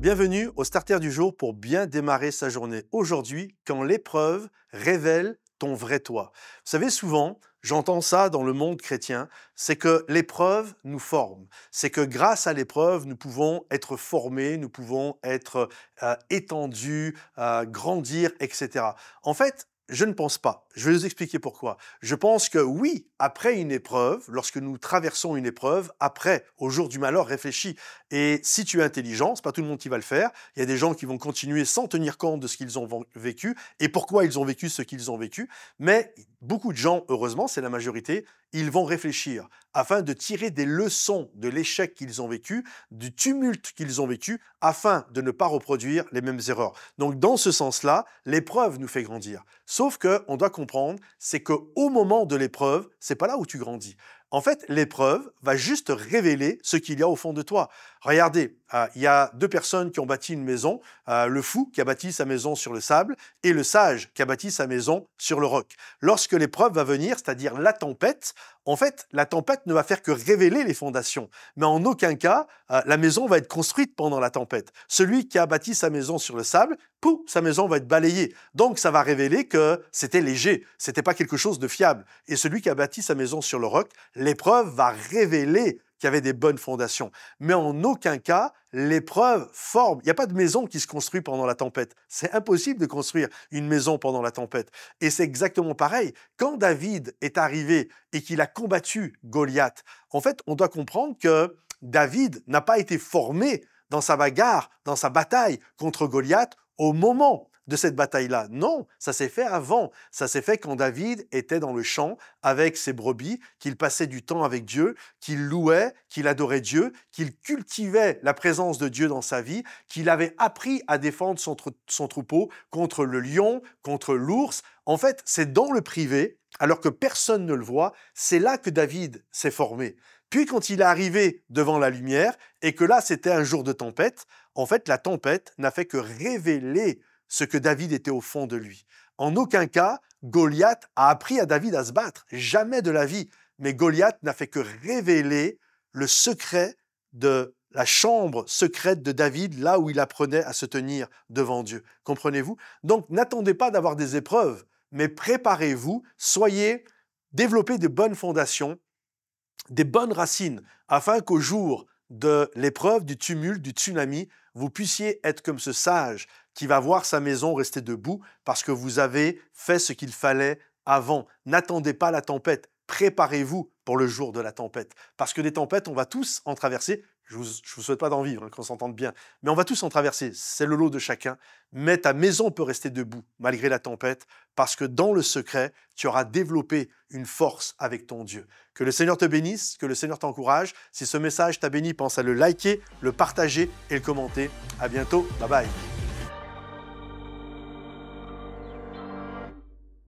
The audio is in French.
Bienvenue au starter du jour pour bien démarrer sa journée. Aujourd'hui, quand l'épreuve révèle ton vrai toi. Vous savez, souvent, j'entends ça dans le monde chrétien, c'est que l'épreuve nous forme. C'est que grâce à l'épreuve, nous pouvons être formés, nous pouvons être euh, étendus, euh, grandir, etc. En fait, je ne pense pas. Je vais vous expliquer pourquoi. Je pense que oui, après une épreuve, lorsque nous traversons une épreuve, après, au jour du malheur, réfléchis. Et si tu es intelligent, c'est pas tout le monde qui va le faire. Il y a des gens qui vont continuer sans tenir compte de ce qu'ils ont vécu et pourquoi ils ont vécu ce qu'ils ont vécu. Mais beaucoup de gens, heureusement, c'est la majorité, ils vont réfléchir afin de tirer des leçons de l'échec qu'ils ont vécu, du tumulte qu'ils ont vécu, afin de ne pas reproduire les mêmes erreurs. Donc, dans ce sens-là, l'épreuve nous fait grandir. Sauf que, on doit comprendre, c'est qu'au moment de l'épreuve, c'est pas là où tu grandis. En fait, l'épreuve va juste révéler ce qu'il y a au fond de toi. Regardez, euh, il y a deux personnes qui ont bâti une maison, euh, le fou qui a bâti sa maison sur le sable et le sage qui a bâti sa maison sur le roc. Lorsque l'épreuve va venir, c'est-à-dire la tempête, en fait, la tempête ne va faire que révéler les fondations, mais en aucun cas, euh, la maison va être construite pendant la tempête. Celui qui a bâti sa maison sur le sable, pouf, sa maison va être balayée. Donc, ça va révéler que c'était léger, c'était pas quelque chose de fiable. Et celui qui a bâti sa maison sur le roc, L'épreuve va révéler qu'il y avait des bonnes fondations. Mais en aucun cas, l'épreuve forme. Il n'y a pas de maison qui se construit pendant la tempête. C'est impossible de construire une maison pendant la tempête. Et c'est exactement pareil. Quand David est arrivé et qu'il a combattu Goliath, en fait, on doit comprendre que David n'a pas été formé dans sa bagarre, dans sa bataille contre Goliath au moment de cette bataille-là. Non, ça s'est fait avant. Ça s'est fait quand David était dans le champ avec ses brebis, qu'il passait du temps avec Dieu, qu'il louait, qu'il adorait Dieu, qu'il cultivait la présence de Dieu dans sa vie, qu'il avait appris à défendre son, troupeau contre le lion, contre l'ours. En fait, c'est dans le privé, alors que personne ne le voit, c'est là que David s'est formé. Puis quand il est arrivé devant la lumière, et que là c'était un jour de tempête, en fait la tempête n'a fait que révéler ce que David était au fond de lui. En aucun cas, Goliath a appris à David à se battre, jamais de la vie. Mais Goliath n'a fait que révéler le secret de la chambre secrète de David, là où il apprenait à se tenir devant Dieu. Comprenez-vous Donc n'attendez pas d'avoir des épreuves, mais préparez-vous, soyez, développez de bonnes fondations, des bonnes racines, afin qu'au jour de l'épreuve, du tumulte, du tsunami, vous puissiez être comme ce sage qui va voir sa maison rester debout parce que vous avez fait ce qu'il fallait avant. N'attendez pas la tempête, préparez-vous pour le jour de la tempête. Parce que des tempêtes, on va tous en traverser. Je ne vous, souhaite pas d'en vivre, hein, qu'on s'entende bien. Mais on va tous en traverser, c'est le lot de chacun. Mais ta maison peut rester debout malgré la tempête, parce que dans le secret, tu auras développé une force avec ton Dieu. Que le Seigneur te bénisse, que le Seigneur t'encourage. Si ce message t'a béni, pense à le liker, le partager et le commenter. À bientôt, bye bye.